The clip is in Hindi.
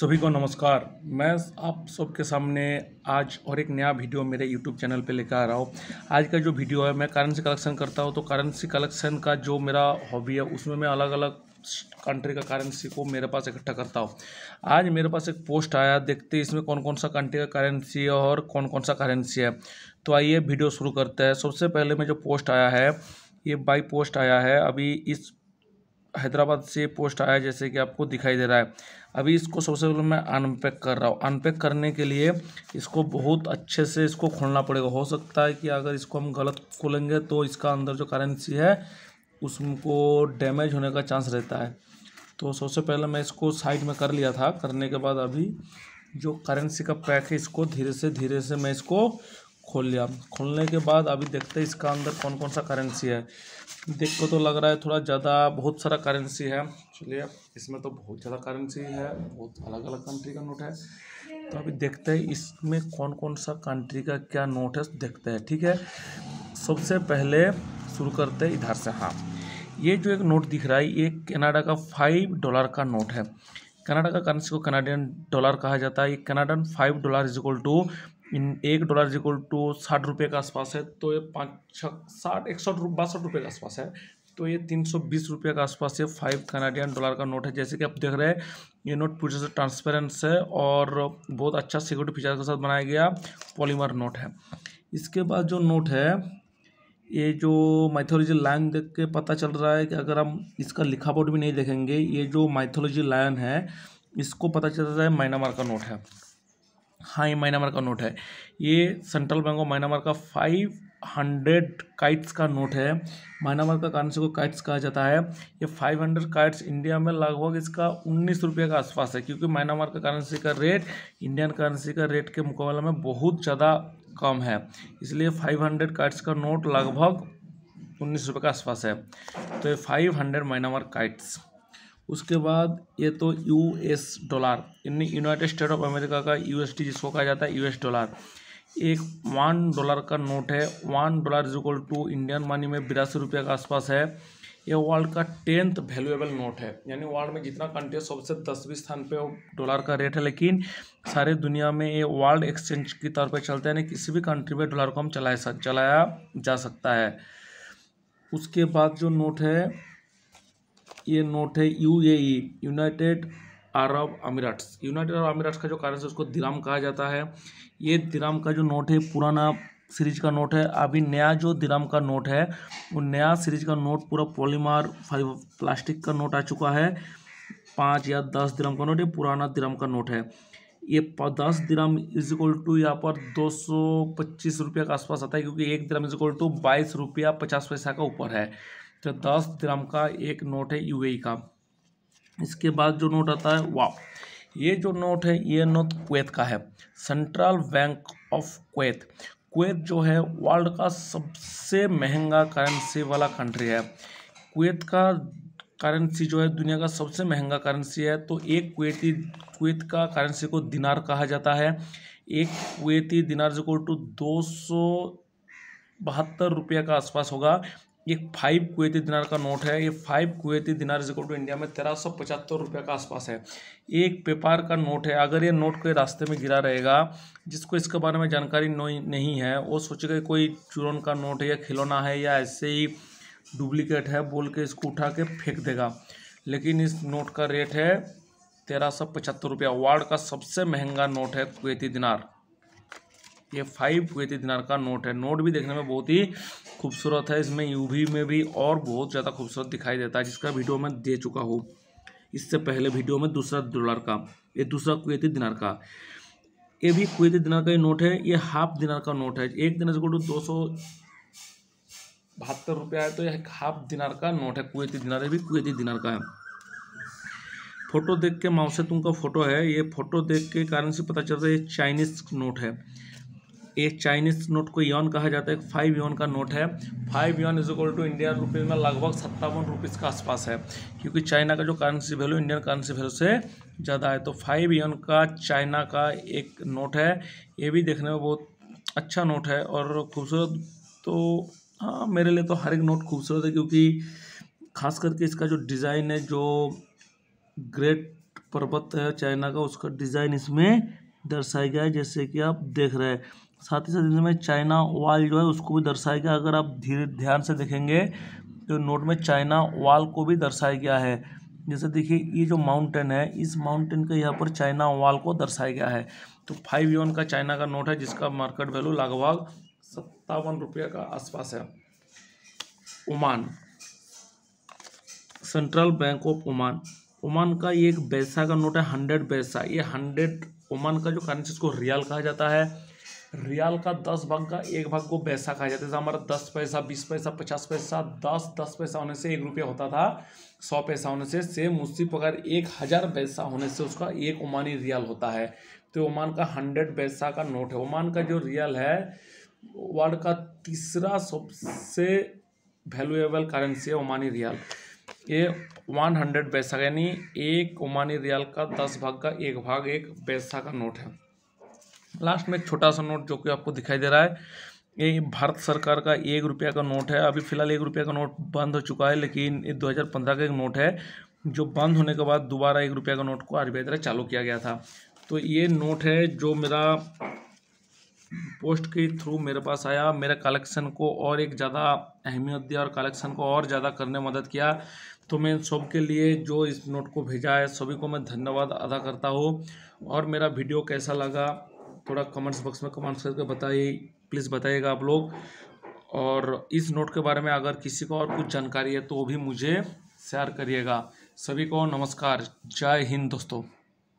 सभी को नमस्कार मैं आप सबके सामने आज और एक नया वीडियो मेरे यूट्यूब चैनल पे लेकर आ रहा हूँ आज का जो वीडियो है मैं करेंसी कलेक्शन करता हूँ तो करेंसी कलेक्शन का जो मेरा हॉबी है उसमें मैं अलग अलग कंट्री का करेंसी को मेरे पास इकट्ठा करता हूँ आज मेरे पास एक पोस्ट आया देखते इसमें कौन कौन सा कंट्री का करेंसी है और कौन कौन सा करेंसी है तो आइए वीडियो शुरू करते हैं सबसे पहले में जो पोस्ट आया है ये बाई पोस्ट आया है अभी इस हैदराबाद से पोस्ट आया जैसे कि आपको दिखाई दे रहा है अभी इसको सबसे पहले मैं अनपैक कर रहा हूँ अनपैक करने के लिए इसको बहुत अच्छे से इसको खोलना पड़ेगा हो सकता है कि अगर इसको हम गलत खोलेंगे तो इसका अंदर जो करेंसी है उसको डैमेज होने का चांस रहता है तो सबसे पहले मैं इसको साइड में कर लिया था करने के बाद अभी जो करेंसी का पैक है इसको धीरे से धीरे से मैं इसको खोल लिया खोलने के बाद अभी देखते हैं इसका अंदर कौन कौन सा करेंसी है देख को तो लग रहा है थोड़ा ज़्यादा बहुत सारा करेंसी है चलिए इसमें तो बहुत ज़्यादा करेंसी है बहुत अलग अलग कंट्री का नोट है तो अभी देखते हैं इसमें कौन कौन सा कंट्री का क्या नोट है देखते हैं ठीक है सबसे पहले शुरू करते हैं इधर से हाँ ये जो एक नोट दिख रहा है ये कनाडा का फाइव डॉलर का नोट है कनाडा का करेंसी को कनाडियन डॉलर कहा जाता है ये Canadian five dollar is equal to इन एक डॉलर इक्वल टू साठ रुपये के आसपास है तो ये पाँच छः साठ एक सौ बासठ रुपये के आसपास है तो ये तीन सौ बीस रुपये के आसपास ये फाइव कनाडियन डॉलर का नोट है जैसे कि आप देख रहे हैं ये नोट पूरी से ट्रांसपेरेंस है और बहुत अच्छा सिक्योरिटी फीचर के साथ बनाया गया पॉलीमर नोट है इसके बाद जो नोट है ये जो माइथोलॉजी लाइन देख के पता चल रहा है कि अगर हम इसका लिखावट भी नहीं देखेंगे ये जो माइथोलॉजी लाइन है इसको पता चल रहा है म्यांमार का नोट है हाँ ये का नोट है ये सेंट्रल बैंक ऑफ म्यांमार का फाइव हंड्रेड काइट्स का नोट है म्यांमार का से को काइट्स कहा जाता है ये फाइव हंड्रेड काइट्स इंडिया में लगभग इसका उन्नीस रुपये का आसपास है क्योंकि म्यांमार का करेंसी का रेट इंडियन करेंसी का रेट के मुकाबले में बहुत ज़्यादा कम है इसलिए फाइव हंड्रेड काइट्स का नोट लगभग उन्नीस रुपये का आसपास है तो ये फाइव हंड्रेड म्यांमार काइट्स उसके बाद ये तो यूएस डॉलर यानी यूनाइटेड स्टेट ऑफ अमेरिका का टी जिसको कहा जाता है यूएस डॉलर एक वन डॉलर का नोट है one dollar equal to Indian money में बिरासी रुपये के आसपास है ये वर्ल्ड का टेंथ वैल्यूएबल नोट है यानी वर्ल्ड में जितना कंट्री है सबसे दसवीं स्थान पे डॉलर का रेट है लेकिन सारे दुनिया में ये वर्ल्ड एक्सचेंज की तौर पे चलता है यानी किसी भी कंट्री में डॉलर को हम चलाया चलाया जा सकता है उसके बाद जो नोट है ये नोट है U A United Arab Emirates United Arab Emirates का जो करेंसी उसको दिराम कहा जाता है ये दिराम का जो नोट है पुराना सीरीज का नोट है अभी नया जो दिराम का नोट है वो नया सीरीज का नोट पूरा पॉलीमार फाइव प्लास्टिक का नोट आ चुका है पाँच या दस दिराम का नोट ये पुराना दिराम का नोट है ये दस दिराम इज इक्वल टू यहाँ पर दो सौ पच्चीस रुपये के आसपास आता है क्योंकि एक दिराम इज इक्वल टू बाईस रुपया पचास पैसा का ऊपर है तो दस ग्राम का एक नोट है यूएई का इसके बाद जो नोट आता है वाह ये जो नोट है ये नोट कुत का है सेंट्रल बैंक ऑफ कुवैत कुत जो है वर्ल्ड का सबसे महंगा करेंसी वाला कंट्री है कुत का करेंसी जो है दुनिया का सबसे महंगा करेंसी है तो एक कुवैती कुत का करेंसी को दिनार कहा जाता है एक कुवैती दिनार इक्वल टू दो सौ बहत्तर रुपये का आसपास होगा ये फाइव कुवैती दिनार का नोट है ये five Kuwaiti dinar is to India में तेरह सौ पचहत्तर रुपये का आसपास है एक पेपर का नोट है अगर ये नोट कोई रास्ते में गिरा रहेगा जिसको इसके बारे में जानकारी नहीं है वो सोचेगा कोई चूरन का नोट है या खिलौना है या ऐसे ही डुप्लीकेट है बोल के इसको उठा के फेंक देगा लेकिन इस नोट का रेट है तेरह सौ पचहत्तर रुपया वार्ड का सबसे महंगा नोट है कुवैती दिनार ये फाइव कुवैती दिनार का नोट है नोट भी देखने में बहुत ही खूबसूरत है इसमें यू में भी और बहुत ज़्यादा खूबसूरत दिखाई देता है जिसका वीडियो मैं दे चुका हूँ इससे पहले वीडियो में दूसरा डॉलर का ये दूसरा कुवैती दिनार का ये भी कुवैती दिनार का ही नोट है ये हाफ दिनार का नोट है एक दिन दो सौ बहत्तर रुपया है तो यह हाफ दिनार का नोट है कुवैती दिनार ये भी कुवैती दिनार का है फ़ोटो देख के माओ तुम का फ़ोटो है ये फ़ोटो देख के कारण से पता चलता है ये चाइनीज़ नोट है एक चाइनीज नोट को यौन कहा जाता है एक फाइव यौन का नोट है five yuan is equal to Indian rupees में लगभग सत्तावन रुपीज़ के आसपास है क्योंकि चाइना का जो currency value Indian currency value से ज़्यादा है तो फाइव यौन का चाइना का एक नोट है ये भी देखने में बहुत अच्छा नोट है और खूबसूरत तो हाँ मेरे लिए तो हर एक नोट खूबसूरत है क्योंकि खास करके इसका जो डिज़ाइन है जो ग्रेट पर्वत है चाइना का उसका डिज़ाइन इसमें दर्शाया गया है जैसे कि आप देख रहे हैं साथ ही साथ इसमें चाइना वाल जो है उसको भी दर्शाया गया अगर आप धीरे ध्यान से देखेंगे तो नोट में चाइना वाल को भी दर्शाया गया है जैसे देखिए ये जो माउंटेन है इस माउंटेन का यहाँ पर चाइना वाल को दर्शाया गया है तो फाइव यून का चाइना का नोट है जिसका मार्केट वैल्यू लगभग सत्तावन रुपये का आसपास है Oman central bank of Oman Oman का ये एक बैसा का नोट है हंड्रेड बैसा ये हंड्रेड ओमान का जो करेंसी उसको रियाल कहा जाता है रियाल का दस भाग का एक भाग को पैसा कहा जाता है जैसे हमारा दस पैसा बीस पैसा पचास पैसा दस दस पैसा होने से एक रुपया होता था सौ पैसा होने से सेम उसी प्रकार एक हज़ार पैसा होने से उसका एक ओमानी रियाल होता है तो ओमान का हंड्रेड पैसा का नोट है ओमान का जो रियल है वर्ल्ड का तीसरा सबसे वैल्यूएबल करेंसी है ओमानी रियाल ये वन हंड्रेड पैसा का यानी एक ओमानी रियाल का दस भाग का एक भाग एक पैसा का नोट है लास्ट में एक छोटा सा नोट जो कि आपको दिखाई दे रहा है ये भारत सरकार का एक रुपया का नोट है अभी फिलहाल एक रुपया का नोट बंद हो चुका है लेकिन ये पंद्रह का एक नोट है जो बंद होने के बाद दोबारा एक रुपया का नोट को आर द्वारा चालू किया गया था तो ये नोट है जो मेरा पोस्ट के थ्रू मेरे पास आया मेरा कलेक्शन को और एक ज़्यादा अहमियत दिया और कलेक्शन को और ज़्यादा करने में मदद किया तो मैं सबके लिए जो इस नोट को भेजा है सभी को मैं धन्यवाद अदा करता हूँ और मेरा वीडियो कैसा लगा थोड़ा कमेंट्स बॉक्स में कमेंट्स करके बताइए प्लीज़ बताइएगा आप लोग और इस नोट के बारे में अगर किसी को और कुछ जानकारी है तो वो भी मुझे शेयर करिएगा सभी को नमस्कार जय हिंद दोस्तों